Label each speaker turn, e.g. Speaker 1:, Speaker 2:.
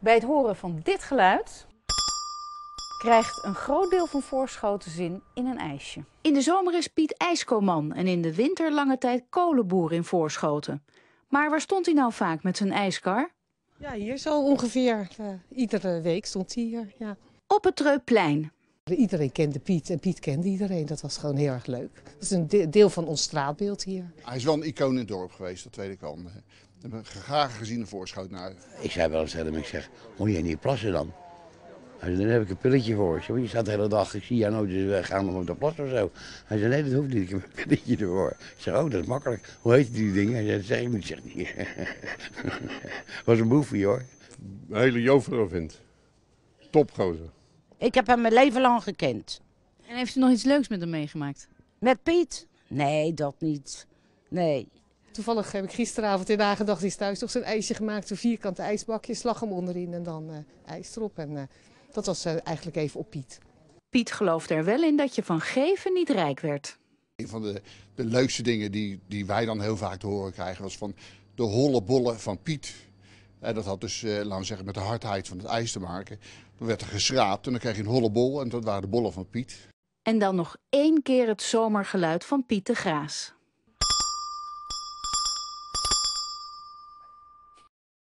Speaker 1: Bij het horen van dit geluid krijgt een groot deel van Voorschoten zin in een ijsje. In de zomer is Piet ijskoman en in de winter lange tijd kolenboer in Voorschoten. Maar waar stond hij nou vaak met zijn ijskar? Ja, hier zo
Speaker 2: ongeveer. Eh, iedere week stond hij hier, ja. Op het Treupplein. Iedereen kende Piet en Piet kende iedereen. Dat was gewoon heel erg leuk. Dat is een deel van ons straatbeeld hier.
Speaker 3: Hij is wel een icoon in het dorp geweest, dat weet ik al. Ik heb een graag gezien een voorschoot naar.
Speaker 4: Ik zei wel eens tegen hem, ik zeg, moet je niet plassen dan? Hij zei, dan heb ik een pilletje voor. je staat de hele dag, ik zie jou nooit, dus we gaan nog te plassen of zo. Hij zei, nee, dat hoeft niet, ik heb een pilletje ervoor. Ik zeg, oh, dat is makkelijk. Hoe heet die dingen? Hij zei, dat zeg niet, zeg niet. was een boefie hoor. Een hele joveler vindt. Topgozer.
Speaker 1: Ik heb hem mijn leven lang
Speaker 3: gekend.
Speaker 2: En heeft u nog iets leuks met hem meegemaakt? Met Piet? Nee, dat niet. Nee. Toevallig heb ik gisteravond in nagedacht, is thuis toch zo'n ijsje gemaakt. een vierkante ijsbakje, slag hem onderin en dan eh, ijs erop. En eh, dat was eh, eigenlijk even op Piet. Piet geloofde er wel in dat je van geven niet rijk werd.
Speaker 3: Een van de, de leukste dingen die, die wij dan heel vaak te horen krijgen was van de holle bollen van Piet. En dat had dus, laten we zeggen, met de hardheid van het ijs te maken. Dan werd er geschraapt en dan kreeg je een holle bol en dat waren de bollen van Piet.
Speaker 1: En dan nog één keer het zomergeluid van Piet de Graas.